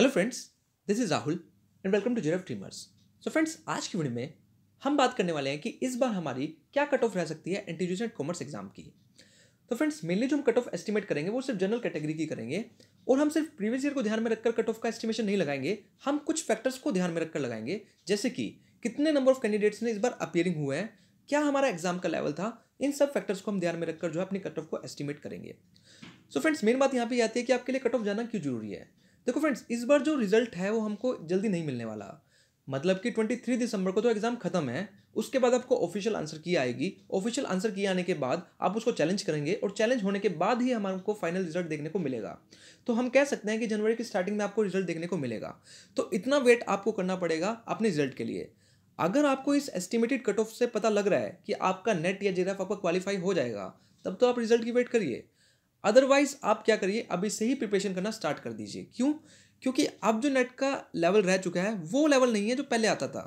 Hello friends this is Rahul and welcome to जेरफ ट्रीमर्स so friends आज की वीडियो में हम बात करने वाले हैं कि इस बार हमारी क्या कट ऑफ रह सकती है इंटीग्रेटेड कॉमर्स एग्जाम की तो फ्रेंड्स मेनली जो हम कट ऑफ एस्टिमेट करेंगे वो सिर्फ जनरल कैटेगरी की करेंगे और हम सिर्फ प्रीवियस ईयर को ध्यान में रखकर कट ऑफ का एस्टिमेशन नहीं लगाएंगे हम कुछ फैक्टर्स को ध्यान में रखकर लगाएंगे जैसे कि कितने नंबर ऑफ कैंडिडेट्स ने इस बार अपियरिंग हुए हैं क्या हमारा एग्जाम का लेवल था इन सब फैक्टर्स को हम ध्यान में रखकर जो है अपनी कट ऑफ को एस्टिमेट करेंगे सो फ्रेंड्स मेन बात यहाँ पे आती है कि आपके लिए कट ऑफ जाना क्यों जरूरी है देखो फ्रेंड्स इस बार जो रिजल्ट है वो हमको जल्दी नहीं मिलने वाला मतलब कि 23 दिसंबर को तो एग्ज़ाम खत्म है उसके बाद आपको ऑफिशियल आंसर की आएगी ऑफिशियल आंसर की आने के बाद आप उसको चैलेंज करेंगे और चैलेंज होने के बाद ही हमको फाइनल रिजल्ट देखने को मिलेगा तो हम कह सकते हैं कि जनवरी की स्टार्टिंग में आपको रिजल्ट देखने को मिलेगा तो इतना वेट आपको करना पड़ेगा अपने रिजल्ट के लिए अगर आपको इस एस्टिमेटेड कट ऑफ से पता लग रहा है कि आपका नेट या जेरफ आपका क्वालिफाई हो जाएगा तब तो आप रिजल्ट की वेट करिए अदरवाइज आप क्या करिए अभी से ही प्रिपरेशन करना स्टार्ट कर दीजिए क्यों क्योंकि अब जो नेट का लेवल रह चुका है वो लेवल नहीं है जो पहले आता था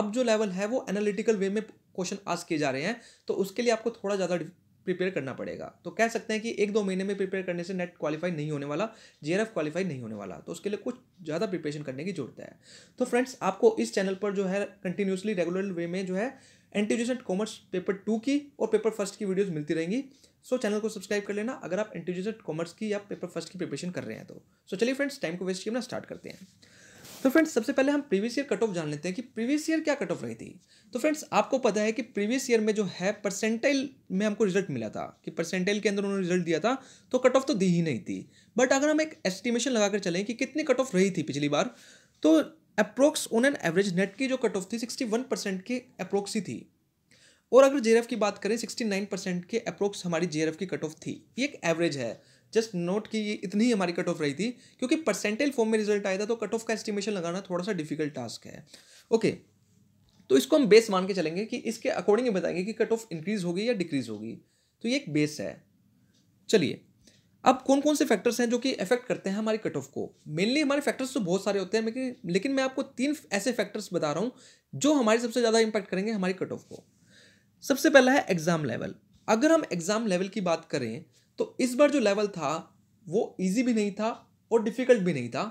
अब जो लेवल है वो एनालिटिकल वे में क्वेश्चन आज किए जा रहे हैं तो उसके लिए आपको थोड़ा ज़्यादा प्रिपेयर करना पड़ेगा तो कह सकते हैं कि एक दो महीने में प्रिपेयर करने से नेट क्वालिफाई नहीं होने वाला जे क्वालिफाई नहीं होने वाला तो उसके लिए कुछ ज़्यादा प्रिपरेशन करने की जरूरत है तो फ्रेंड्स आपको इस चैनल पर जो है कंटिन्यूसली रेगुलर वे में जो है एंटीजेसेंट कॉमर्स पेपर टू की और पेपर फर्स्ट की वीडियोज़ मिलती रहेंगी सो so, चैनल को सब्सक्राइब कर लेना अगर आप इंटीजियर कॉमर्स की या पेपर फर्स्ट की प्रिपरेशन कर रहे हैं तो सो so, चलिए फ्रेंड्स टाइम को वेस्ट किए ना स्टार्ट करते हैं तो फ्रेंड्स सबसे पहले हम प्रीवियस ईयर कट ऑफ जान लेते हैं कि प्रीवियस ईयर क्या कट ऑफ रही थी तो फ्रेंड्स आपको पता है कि प्रीवियस ईयर में जो है परसेंटाइल में हमको रिजल्ट मिला था कि परसेंटाइल के अंदर उन्होंने रिजल्ट दिया था तो कट ऑफ तो दी ही नहीं थी बट अगर हम एक एस्टिमेशन लगाकर चलें कि कितनी कट ऑफ रही थी पिछली बार तो approx on an average NET की जो कट ऑफ थी सिक्सटी वन परसेंट की अप्रोक्स ही थी और अगर जे की बात करें सिक्सटी नाइन परसेंट के अप्रोक्स हमारी जे की कट ऑफ थी ये एक एवरेज है जस्ट नोट कि ये इतनी ही हमारी कट ऑफ रही थी क्योंकि परसेंटेज फॉर्म में रिजल्ट आया था तो कट ऑफ का एस्टिमेशन लगाना थोड़ा सा डिफिकल्ट टास्क है ओके तो इसको हम बेस मान के चलेंगे कि इसके अकॉर्डिंग बताएंगे कि कट ऑफ इंक्रीज होगी या डिक्रीज होगी तो ये एक बेस है चलिए अब कौन कौन से फैक्टर्स हैं जो कि इफेक्ट करते हैं हमारी कट ऑफ को मेनली हमारे फैक्टर्स तो बहुत सारे होते हैं लेकिन मैं आपको तीन ऐसे फैक्टर्स बता रहा हूँ जो हमारे सबसे ज़्यादा इम्पैक्ट करेंगे हमारी कट ऑफ को सबसे पहला है एग्ज़ाम लेवल अगर हम एग्ज़ाम लेवल की बात करें तो इस बार जो लेवल था वो ईजी भी नहीं था और डिफ़िकल्ट भी नहीं था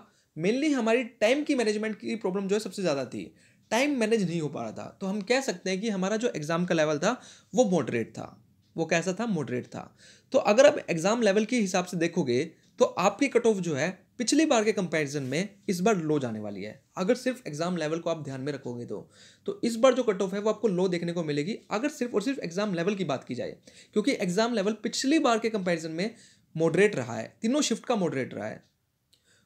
मेनली हमारी टाइम की मैनेजमेंट की प्रॉब्लम जो है सबसे ज़्यादा थी टाइम मैनेज नहीं हो पा रहा था तो हम कह सकते हैं कि हमारा जो एग्ज़ाम का लेवल था वो मॉडरेट था वो कैसा था मॉडरेट था तो अगर आप एग्ज़ाम लेवल के हिसाब से देखोगे तो आपकी कट ऑफ जो है पिछली बार के कंपैरिजन में इस बार लो जाने वाली है अगर सिर्फ एग्जाम लेवल को आप ध्यान में रखोगे तो तो इस बार जो कट ऑफ है वो आपको लो देखने को मिलेगी अगर सिर्फ और सिर्फ एग्जाम लेवल की बात की जाए क्योंकि एग्जाम लेवल पिछली बार के कंपैरिजन में मॉडरेट रहा है तीनों शिफ्ट का मॉडरेट रहा है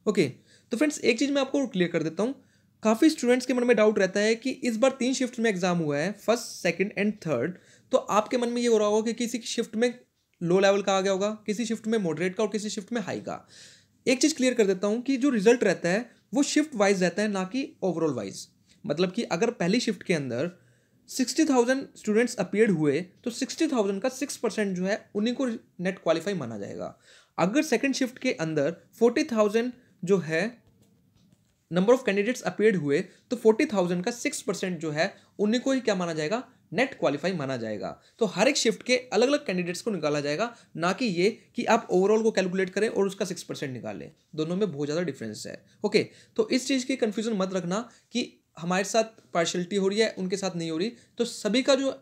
ओके तो फ्रेंड्स एक चीज़ मैं आपको क्लियर कर देता हूँ काफ़ी स्टूडेंट्स के मन में डाउट रहता है कि इस बार तीन शिफ्ट में एग्जाम हुआ है फर्स्ट सेकेंड एंड थर्ड तो आपके मन में ये हो रहा होगा कि किसी शिफ्ट में लो लेवल का आ गया होगा किसी शिफ्ट में मॉडरेट का और किसी शिफ्ट में हाई का एक चीज़ क्लियर कर देता हूँ कि जो रिजल्ट रहता है वो शिफ्ट वाइज रहता है ना कि ओवरऑल वाइज मतलब कि अगर पहली शिफ्ट के अंदर सिक्सटी थाउजेंड स्टूडेंट्स अपेयर हुए तो सिक्सटी थाउजेंड का सिक्स परसेंट जो है उन्हीं को नेट क्वालिफाई माना जाएगा अगर सेकेंड शिफ्ट के अंदर फोर्टी थाउजेंड जो है नंबर ऑफ कैंडिडेट्स अपेयर हुए तो फोर्टी थाउजेंड का सिक्स परसेंट जो है उन्हीं को ही क्या माना जाएगा नेट क्वालिफाई माना जाएगा तो हर एक शिफ्ट के अलग अलग कैंडिडेट्स को निकाला जाएगा ना कि ये कि आप ओवरऑल को कैलकुलेट करें और उसका सिक्स परसेंट निकालें दोनों में बहुत ज़्यादा डिफरेंस है ओके तो इस चीज़ की कन्फ्यूजन मत रखना कि हमारे साथ पार्शलिटी हो रही है उनके साथ नहीं हो रही तो सभी का जो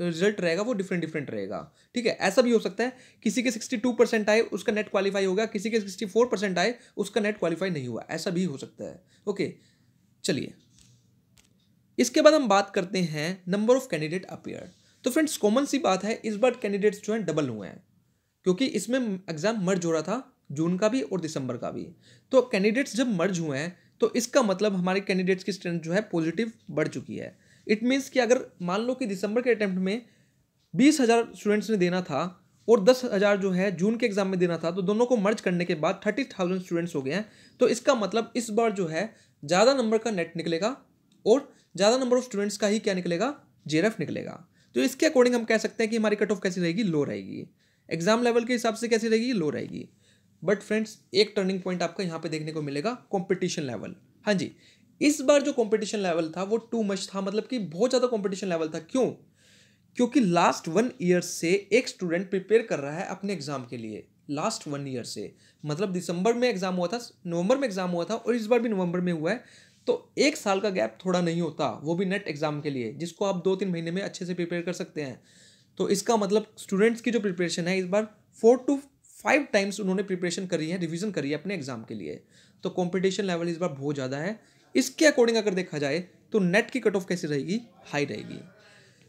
रिजल्ट रहेगा वो डिफरेंट डिफरेंट रहेगा ठीक है ऐसा भी हो सकता है किसी के सिक्सटी टू परसेंट आए उसका नेट क्वालिफाई होगा किसी के सिक्सटी फोर परसेंट आए उसका नेट क्वालिफाई नहीं हुआ ऐसा भी हो सकता है ओके चलिए इसके बाद हम बात करते हैं नंबर ऑफ कैंडिडेट अपियर तो फ्रेंड्स कॉमन सी बात है इस बार कैंडिडेट्स जो हैं डबल हुए हैं क्योंकि इसमें एग्ज़ाम मर्ज हो रहा था जून का भी और दिसंबर का भी तो कैंडिडेट्स जब मर्ज हुए हैं तो इसका मतलब हमारे कैंडिडेट्स की स्ट्रेंथ जो है पॉजिटिव बढ़ चुकी है इट मीन्स कि अगर मान लो कि दिसंबर के अटैम्प्ट में बीस हज़ार स्टूडेंट्स ने देना था और दस हज़ार जो है जून के एग्ज़ाम में देना था तो दोनों को मर्ज करने के बाद थर्टी थाउजेंड स्टूडेंट्स हो गए हैं तो इसका मतलब इस बार जो है ज़्यादा नंबर का नेट निकलेगा और ज़्यादा नंबर ऑफ स्टूडेंट्स का ही क्या निकलेगा जे निकलेगा तो इसके अकॉर्डिंग हम कह सकते हैं कि हमारी कट ऑफ कैसी रहेगी लो रहेगी एग्जाम लेवल के हिसाब से कैसी रहेगी लो रहेगी बट फ्रेंड्स एक टर्निंग पॉइंट आपका यहाँ पे देखने को मिलेगा कंपटीशन लेवल हाँ जी इस बार जो कंपटीशन लेवल था वो टू मच था मतलब कि बहुत ज़्यादा कंपटीशन लेवल था क्यों क्योंकि लास्ट वन ईयर से एक स्टूडेंट प्रिपेयर कर रहा है अपने एग्जाम के लिए लास्ट वन ईयर से मतलब दिसंबर में एग्जाम हुआ था नवंबर में एग्जाम हुआ था और इस बार भी नवंबर में हुआ है तो एक साल का गैप थोड़ा नहीं होता वो भी नेट एग्ज़ाम के लिए जिसको आप दो तीन महीने में अच्छे से प्रिपेयर कर सकते हैं तो इसका मतलब स्टूडेंट्स की जो प्रिपरेशन है इस बार फोर टू फाइव टाइम्स उन्होंने प्रिपरेशन करी है रिविज़न करी है अपने एग्जाम के लिए तो कॉम्पिटिशन लेवल इस बार बहुत ज़्यादा है इसके अकॉर्डिंग अगर देखा जाए तो नेट की कट ऑफ कैसी रहेगी हाई रहेगी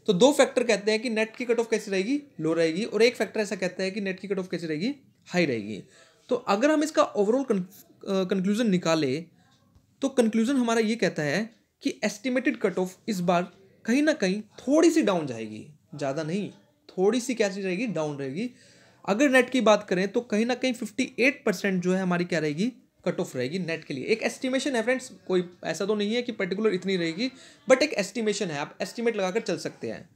तो दो फैक्टर कहते हैं कि नेट की कट ऑफ कैसी रहेगी लो रहेगी और एक फैक्टर ऐसा कहता है कि नेट की कट ऑफ कैसी रहेगी हाई रहेगी तो अगर हम इसका ओवरऑल कंक्लूजन निकालें तो कंक्लूजन हमारा ये कहता है कि एस्टिमेटेड कट ऑफ इस बार कहीं ना कहीं थोड़ी सी डाउन जाएगी ज़्यादा नहीं थोड़ी सी कैसी रहेगी डाउन रहेगी अगर नेट की बात करें तो कहीं ना कहीं एट परसेंट जो है हमारी क्या रहेगी कट ऑफ रहेगी नेट के लिए एक एस्टिमेशन है फ्रेंड्स कोई ऐसा तो नहीं है कि पर्टिकुलर इतनी रहेगी बट एक एस्टिमेशन है आप एस्टिमेट लगाकर चल सकते हैं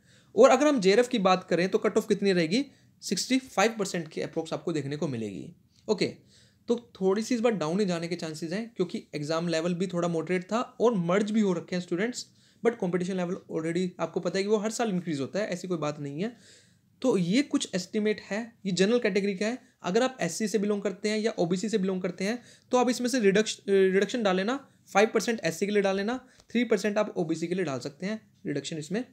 और अगर हम जे की बात करें तो कट ऑफ कितनी रहेगी सिक्सटी फाइव परसेंट की अप्रोक्स आपको देखने को मिलेगी ओके okay. तो थोड़ी सी इस बार डाउन ही जाने के चांसेस हैं क्योंकि एग्जाम लेवल भी थोड़ा मोटरेट था और मर्ज भी हो रखे हैं students but competition level already आपको पता है कि वो हर साल इंक्रीज होता है ऐसी कोई बात नहीं है तो ये कुछ एस्टिमेट है ये जनरल कैटेगरी का है अगर आप एस से बिलोंग करते हैं या ओ से बिलोंग करते हैं तो आप इसमें से रिडक्श रिडक्शन डाल लेना फाइव परसेंट एस के लिए डाल लेना थ्री परसेंट आप ओ के लिए डाल सकते हैं रिडक्शन इसमें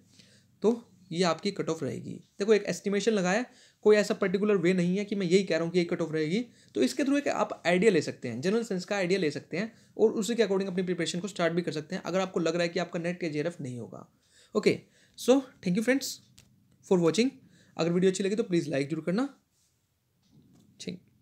तो ये आपकी कट ऑफ रहेगी देखो एक एस्टिमेशन लगाया कोई ऐसा पर्टिकुलर वे नहीं है कि मैं यही कह रहा हूँ कि एक कट ऑफ रहेगी तो इसके थ्रू एक आप आइडिया ले सकते हैं जनरल सेंस का आइडिया ले सकते हैं और उसी के अकॉर्डिंग अपनी प्रिपरेशन को स्टार्ट भी कर सकते हैं अगर आपको लग रहा है कि आपका नेट के जे नहीं होगा okay so thank you friends for watching अगर वीडियो अच्छी लगी तो प्लीज़ लाइक जरूर करना ठीक